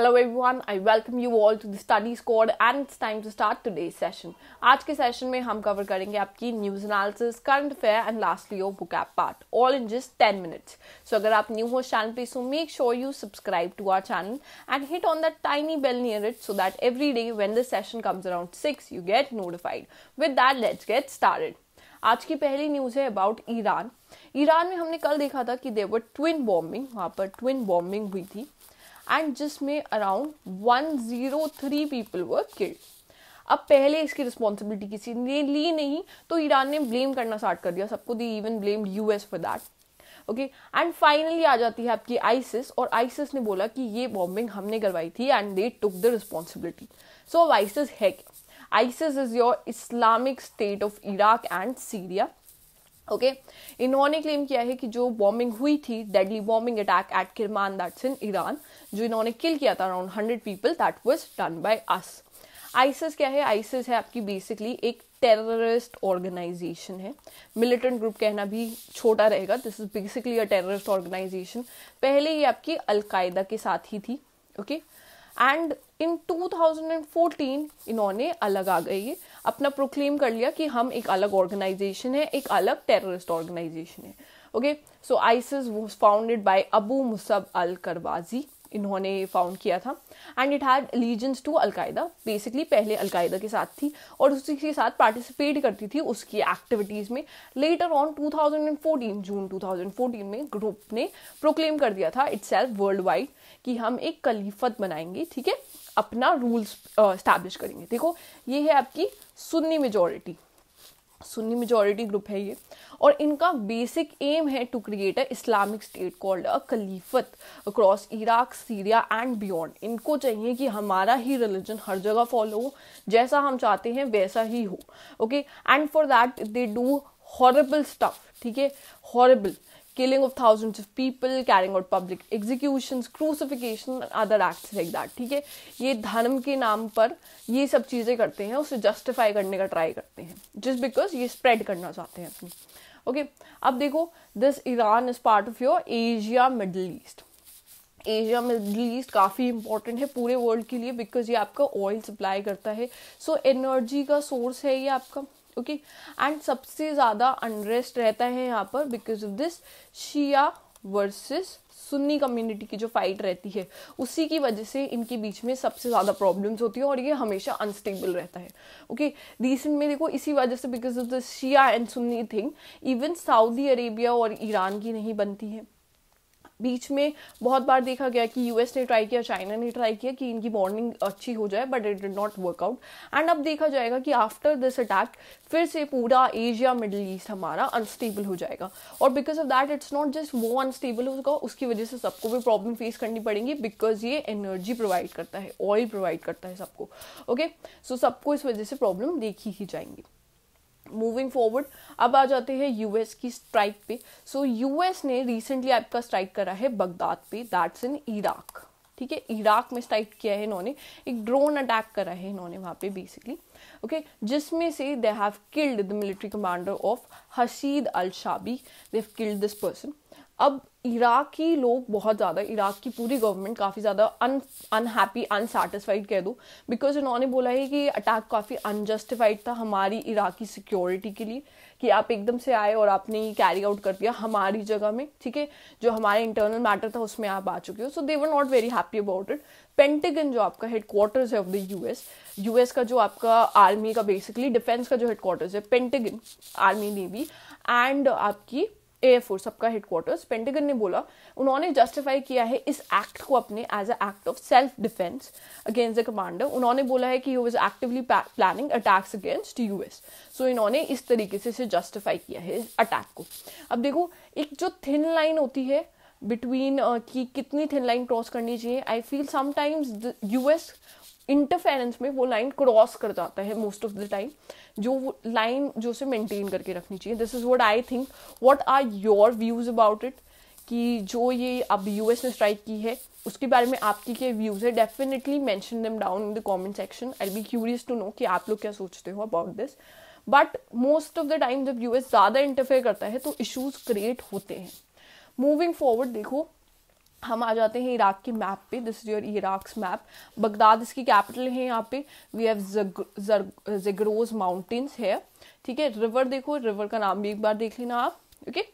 Hello everyone I welcome you all to the study score and it's time to start today session आज के session में हम cover करेंगे आपकी news analysis current affair and lastly your book app part all in just ten minutes so अगर आप new हो channel पे so make sure you subscribe to our channel and hit on that tiny bell near it so that every day when the session comes around six you get notified with that let's get started आज की पहली news है about Iran Iran में हमने कल देखा था कि देवर ट्विन बॉम्बिंग वहाँ पर ट्विन बॉम्बिंग हुई थी एंड जिसमें अराउंड 103 पीपल वर किल्ड अब पहले इसकी रिस्पॉन्सिबिलिटी किसी ने ली नहीं तो ईरान ने ब्लेम करना स्टार्ट कर दिया सबको they even blamed US for that okay and finally आ जाती है आपकी आइसिस और आइसिस ने बोला कि ये बॉम्बिंग हमने करवाई थी and they took the responsibility so अब आइसिस है क्या ISIS is your Islamic State of Iraq and Syria okay okay? इन्होंने क्लेम किया है कि जो बॉम्बिंग हुई थी deadly bombing attack at Kerman that's in Iran जो इन्होंने किल किया था around hundred people that was done by us ISIS क्या है आइसिस है आपकी बेसिकली एक टेररिस्ट ऑर्गेनाइजेशन है मिलिटेंट ग्रुप कहना भी छोटा रहेगा this is basically a terrorist organisation पहले ये आपकी अलकायदा के साथ ही थी ओके okay? एंड इन 2014 इन्होंने अलग आ गई अपना प्रोक्लेम कर लिया कि हम एक अलग ऑर्गेनाइजेशन है एक अलग टेररिस्ट ऑर्गेनाइजेशन है okay so ISIS was founded by Abu Musab al करवाजी इन्होंने फाउंड किया था and it had liaisons to al Qaeda basically पहले अलकायदा के साथ थी और उसी के साथ पार्टिसिपेट करती थी उसकी एक्टिविटीज़ में लेटर ऑन 2014 जून 2014 में ग्रुप ने प्रोक्लेम कर दिया था इट्स वर्ल्ड वाइड कि हम एक कलीफत बनाएंगे ठीक है अपना रूल्स इस्टेब्लिश करेंगे देखो ये है आपकी Sunni majority Sunni majority group है ये और इनका बेसिक एम है to create a Islamic State called a caliphate across Iraq Syria and beyond इनको चाहिए कि हमारा ही रिलीजन हर जगह फॉलो हो जैसा हम चाहते हैं वैसा ही हो okay and for that they do horrible stuff ठीक है horrible killing of thousands of people, carrying out public executions, crucifixion and other acts like that ठीक है ये धर्म के नाम पर ये सब चीज़ें करते हैं उसे जस्टिफाई करने का ट्राई करते हैं जस्ट बिकॉज ये स्प्रेड करना चाहते हैं अपनी ओके okay, अब देखो this Iran is part of your Asia Middle East Asia Middle East काफ़ी इंपॉर्टेंट है पूरे वर्ल्ड के लिए बिकॉज ये आपका ऑयल सप्लाई करता है सो so, एनर्जी का सोर्स है ये आपका ओके एंड सबसे ज़्यादा अनरेस्ट रहता है यहाँ पर because of this Shia versus Sunni community की जो फाइट रहती है उसी की वजह से इनके बीच में सबसे ज़्यादा प्रॉब्लम्स होती है और ये हमेशा अनस्टेबल रहता है ओके रिसेंट में देखो इसी वजह से because of the Shia and Sunni thing even Saudi Arabia और ईरान की नहीं बनती है बीच में बहुत बार देखा गया कि यूएस ने ट्राई किया चाइना ने ट्राई किया कि इनकी बॉन्डिंग अच्छी हो जाए but it did not work out and अब देखा जाएगा कि आफ्टर दिस अटैक फिर से पूरा एशिया मिडल ईस्ट हमारा अनस्टेबल हो जाएगा और because of that it's not just वो अनस्टेबल होगा उसकी वजह से सबको भी प्रॉब्लम फेस करनी पड़ेगी बिकॉज ये एनर्जी प्रोवाइड करता है ऑयल प्रोवाइड करता है सबको ओके okay? सो so, सबको इस वजह से प्रॉब्लम देखी ही जाएंगी मूविंग फॉरवर्ड अब आ जाते हैं यूएस की स्ट्राइक पे सो so, यूएस ने रिसेंटली आपका स्ट्राइक करा है बगदाद पे दैट्स इन इराक ठीक है इराक में स्ट्राइक किया है इन्होंने एक ड्रोन अटैक करा है इन्होंने वहां पे बेसिकली ओके जिसमें से they have killed the military commander of Hashd al Shaabi they have killed this person अब इराक लोग बहुत ज़्यादा इराक की पूरी गवर्नमेंट काफ़ी ज़्यादा अन अनहैप्पी अनसेटिस्फाइड कह दो बिकॉज उन्होंने बोला है कि अटैक काफ़ी अनजस्टिफाइड था हमारी इराकी सिक्योरिटी के लिए कि आप एकदम से आए और आपने ये कैरी आउट कर दिया हमारी जगह में ठीक है जो हमारे इंटरनल मैटर था उसमें आप आ चुके हो so they were not very happy about it Pentagon जो आपका हेडक्वार्टर्स है ऑफ द यूएस यूएस का जो आपका आर्मी का बेसिकली डिफेंस का जो हेडक्वार्टर्स है पेंटेगन आर्मी नेवी एंड आपकी एयरफोर्स सबका हेडक्वार्टर्स पेंटेगन ने बोला उन्होंने जस्टिफाई किया है इस एक्ट को अपने as a act of self defence against the commander उन्होंने बोला है कि you was actively planning attacks against US so इन्होंने इस तरीके से इसे जस्टिफाई किया है अटैक को अब देखो एक जो थिन लाइन होती है बिटवीन uh, की कितनी थिन लाइन क्रॉस करनी चाहिए I feel sometimes US interference में वो लाइन क्रॉस कर जाता है मोस्ट ऑफ द टाइम जो लाइन जो उसे मेंटेन करके रखनी चाहिए this is what I think what are your views about it कि जो ये अब यूएस ने स्ट्राइक की है उसके बारे में आपकी क्या व्यूज है definitely mention them down in the comment section I be curious to know कि आप लोग क्या सोचते हो about this but most of the time जब यूएस ज़्यादा इंटरफेयर करता है तो इश्यूज क्रिएट होते हैं मूविंग फॉरवर्ड देखो हम आ जाते हैं इराक की मैप पे this is your Iraq map Baghdad इसकी कैपिटल है यहाँ पे वी हैव जेग्रोज माउंटेन्स है ठीक है रिवर देखो रिवर का नाम भी एक बार देख लेना आप okay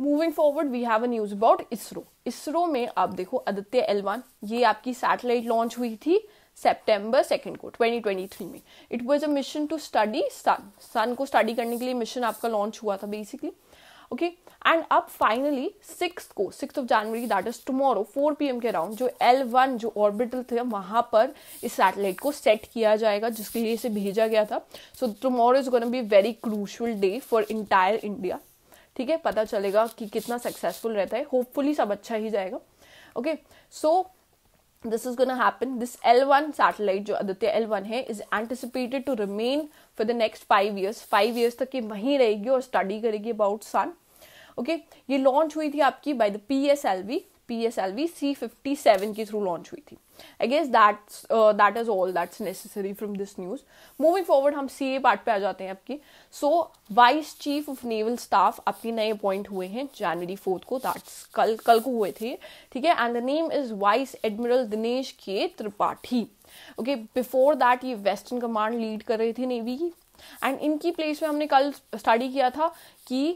moving forward we have a news about ISRO ISRO में आप देखो आदित्य एलवान ये आपकी सैटेलाइट लॉन्च हुई थी सेप्टेम्बर सेकेंड को 2023 में it was a mission to study sun sun को स्टडी करने के लिए मिशन आपका लॉन्च हुआ था बेसिकली ओके एंड अब फाइनली सिक्स को six of January that is tomorrow four P के अराउंड जो एल वन जो ऑर्बिटल थे वहाँ पर इस सैटेलाइट को सेट किया जाएगा जिसके लिए इसे भेजा गया था so tomorrow is gonna be very crucial day for entire India ठीक है पता चलेगा कि कितना सक्सेसफुल रहता है होपफुली सब अच्छा ही जाएगा okay so this is gonna happen this L one satellite जो आदित्य एल वन है is anticipated to remain for the next five years five years तक ये वहीं रहेगी और स्टडी करेगी अबाउट सन ओके ये लॉन्च हुई थी आपकी by the P S L V P S L V C fifty seven के थ्रू लॉन्च हुई थी I guess that's that is all that's necessary from this news moving forward हम C A part पे आ जाते हैं आपकी so vice chief of naval staff आपके नए अपॉइंट हुए हैं जनवरी फोर्थ को दैट्स कल कल को हुए थे ठीक है and the name is vice admiral Dinesh K Tripathi okay before that ये वेस्टर्न कमांड लीड कर रहे थे नेवी की एंड इनकी प्लेस में हमने कल स्टडी किया था कि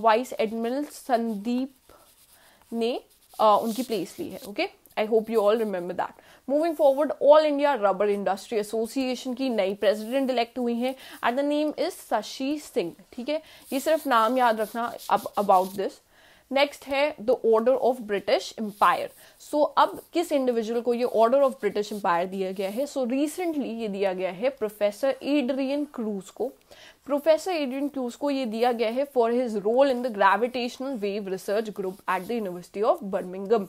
वाइस एडमिरल संदीप ने uh, उनकी प्लेस ली है okay okay? I hope you all remember that moving forward all India rubber industry association की नई प्रेसिडेंट इलेक्ट हुई हैं and the name is Shashi Singh ठीक है ये सिर्फ नाम याद रखना अबाउट दिस नेक्स्ट है the order of British Empire so अब किस इंडिविजुअल को ये ऑर्डर ऑफ ब्रिटिश एम्पायर दिया गया है सो so, रिसेंटली ये दिया गया है प्रोफेसर एड्रियन क्रूज को प्रोफेसर एड्रियन क्रूज को ये दिया गया है for his role in the gravitational wave research group at the university of Birmingham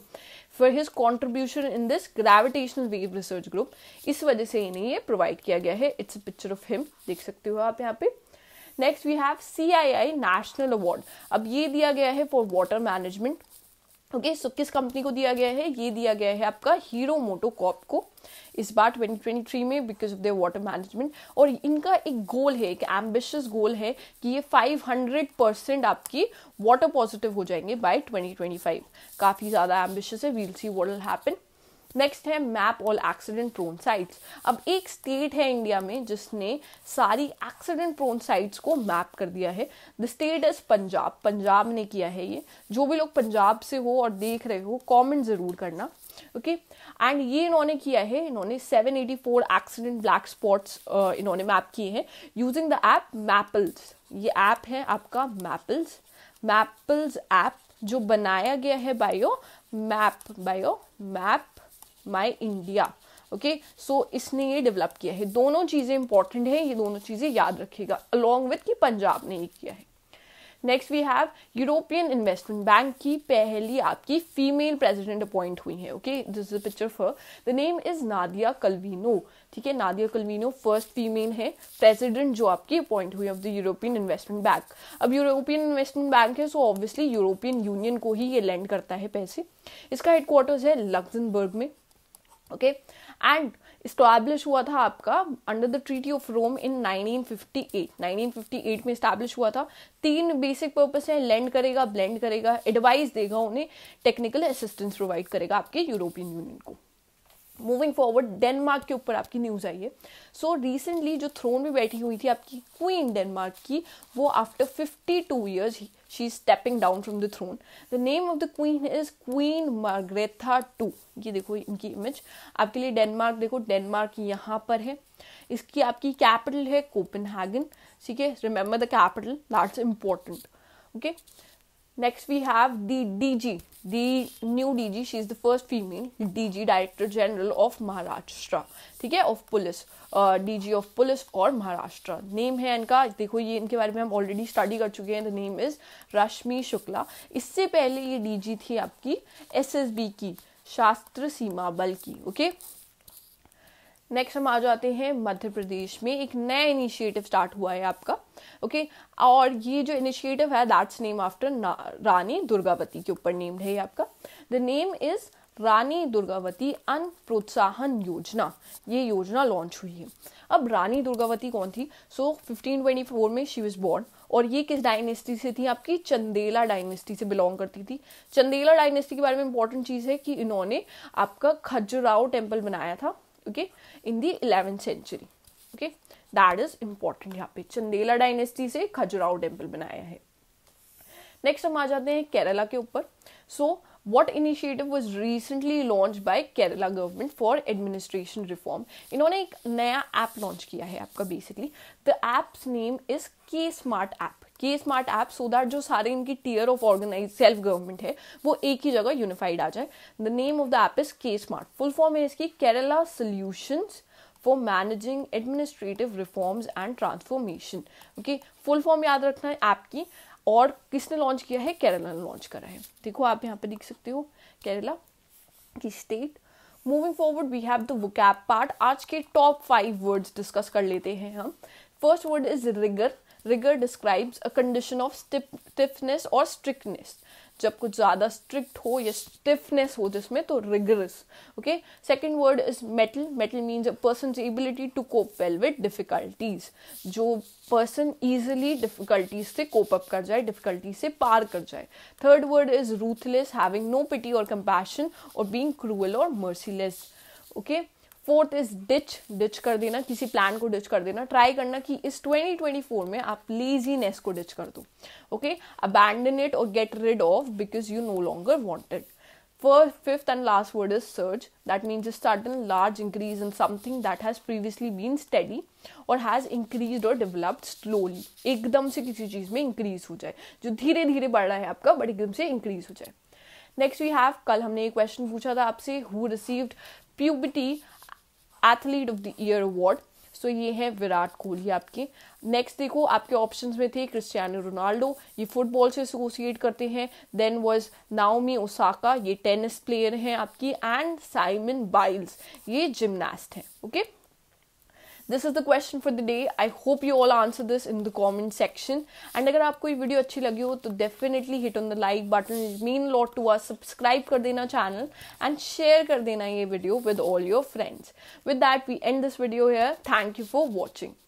for his contribution in this gravitational wave research group इस वजह से इन्हें ये प्रोवाइड किया गया है इट्स पिक्चर ऑफ हिम देख सकते हो आप यहाँ पे next we have C I I national award अब ये दिया गया है for water management okay so किस कंपनी को दिया गया है ये दिया गया है आपका हीरो मोटो कॉप को इस बार 2023 में because of their water management और इनका एक गोल है एक एम्बिशियस गोल है कि ये 500 परसेंट आपकी वाटर पॉजिटिव हो जाएंगे बाय 2025 काफ़ी ज़्यादा एम्बिशियस है we'll see what happen next है map all accident prone sites अब एक स्टेट है इंडिया में जिसने सारी एक्सीडेंट प्रोन साइट्स को मैप कर दिया है the state is Punjab Punjab ने किया है ये जो भी लोग पंजाब से हो और देख रहे हो कमेंट ज़रूर करना ओके एंड ये इन्होंने किया है इन्होंने 784 एक्सीडेंट ब्लैक स्पॉट्स इन्होंने मैप किए हैं यूजिंग द ऐप मैपल्स ये ऐप है आपका मैपल्स मैपल्स ऐप जो बनाया गया है by map by MapmyIndia okay so इसने ये डेवलप किया है दोनों चीज़ें इंपॉर्टेंट है ये दोनों चीज़ें याद रखेगा अलॉन्ग विथ कि पंजाब ने ये किया है next we have European Investment Bank की पहली आपकी फीमेल प्रेसिडेंट अपॉइंट हुई है okay this is picture for the name is Nadia Calvino ठीक है नादिया कलवीनो फर्स्ट फीमेल है प्रेसिडेंट जो आपकी अपॉइंट हुई of the European Investment Bank अब यूरोपियन इन्वेस्टमेंट बैंक है सो ऑब्वियसली यूरोपियन यूनियन को ही ये लैंड करता है पैसे इसका हेडक्वार्टर्स है लग्जनबर्ग में ओके एंड स्टैब्लिश हुआ था आपका under the treaty of Rome in 1958 1958 में स्टैब्लिश हुआ था तीन बेसिक पर्पस है लैंड करेगा ब्लेंड करेगा एडवाइस देगा उन्हें टेक्निकल असिस्टेंस प्रोवाइड करेगा आपके यूरोपियन यूनियन को मूविंग फॉरवर्ड डेनमार्क के ऊपर आपकी न्यूज़ आई है सो so, रिसेंटली जो थ्रोन में बैठी हुई थी आपकी क्वीन डेनमार्क की वो after fifty two years she is stepping down from the throne the name of the queen is queen Margrethe two ये देखो इनकी इमेज आपके लिए डेनमार्क देखो डेनमार्क यहाँ पर है इसकी आपकी कैपिटल है हैगन ठीक है remember the capital that's important okay next D G the new D G she is the first female D G director general of Maharashtra ठीक है of police DG of police और महाराष्ट्र नेम है इनका देखो ये इनके बारे में हम ऑलरेडी स्टडी कर चुके हैं the name is Rashmi Shukla इससे पहले ये डीजी थी आपकी एस एस बी की शास्त्र सीमा बल की ओके okay? नेक्स्ट हम आ जाते हैं मध्य प्रदेश में एक नया इनिशिएटिव स्टार्ट हुआ है आपका ओके okay? और ये जो इनिशिएटिव है that's name after Rani Durgavati के ऊपर नेम्ड है ये आपका the name is Rani Durgavati अन प्रोत्साहन योजना ये योजना लॉन्च हुई है अब रानी दुर्गावती कौन थी सो फिफ्टीन ट्वेंटी फोर में शी वॉज बोर्न और ये किस डायनेस्टी से थी आपकी चंदेला डायनेस्टी से बिलोंग करती थी चंदेला डायनेस्टी के बारे में इंपॉर्टेंट चीज़ है कि इन्होंने आपका खजुराव टेम्पल बनाया था okay in the 11th century okay that is important यहाँ पे चंदेला डायनेस्टी से खजुराव टेम्पल बनाया है नेक्स्ट हम आ जाते हैं केरला के ऊपर so what initiative was recently launch by Kerala government for administration reform इन्होंने एक नया ऐप लॉन्च किया है आपका basically the app's name is K smart app कि ये स्मार्ट ऐप सो दैट जो सारे इनकी tier of organise self government है वो एक ही जगह यूनिफाइड आ जाए the name of the app is K smart full form है इसकी Kerala solution for managing administrative reforms and transformation okay full form याद रखना है ऐप की और किसने लॉन्च किया है केरला ने लॉन्च करा है देखो आप यहाँ पे देख सकते हो केरला की state moving forward we have the vocab part आज के टॉप फाइव वर्ड्स डिस्कस कर लेते हैं हम first word is rigour rigour describes a condition of stiffness और स्ट्रिक्टनेस जब कुछ ज़्यादा स्ट्रिक्ट हो या स्टिफनेस हो जिसमें तो rigorous okay second word is mettle mettle means a person ability to cope well with difficulties जो पर्सन ईजिली डिफिकल्टीज से कोप अप कर जाए डिफिकल्टीज से पार कर जाए third word is ruthless having no pity और कंपैशन और बींग क्रूअल और merciless okay okay? Fourth is ditch ditch कर देना किसी प्लान को डिच कर देना ट्राई करना कि इस 2024 में आप लेजीनेस को डिच कर दो ओके अबैंडन इट और get rid of because you no longer wanted fifth and last word is surge that That means a in large increase in something that has previously been और has increase और developed slowly एकदम से किसी चीज़ में increase हो जाए जो धीरे धीरे बढ़ रहा है आपका बट एकदम से इंक्रीज हो जाए नेक्स्ट वी हैव कल हमने एक क्वेश्चन पूछा था आपसे हु रिसीव्ड प्यूबिटी athlete of the year award so ये है विराट कोहली आपके नेक्स्ट देखो आपके ऑप्शन में थे क्रिस्टियानो रोनाल्डो ये फुटबॉल से एसोसिएट करते हैं देन वॉज नाओमी ओसाका ये टेनिस प्लेयर हैं आपकी एंड साइमन बाइल्स ये जिमनास्ट हैं okay okay? This is the question for the day I hope you all answer this in the comment section and अगर आपको ये वीडियो अच्छी लगी हो तो definitely hit on the like button mean lot to us subscribe कर देना channel and share कर देना ये video with all your friends with that we end this video here thank you for watching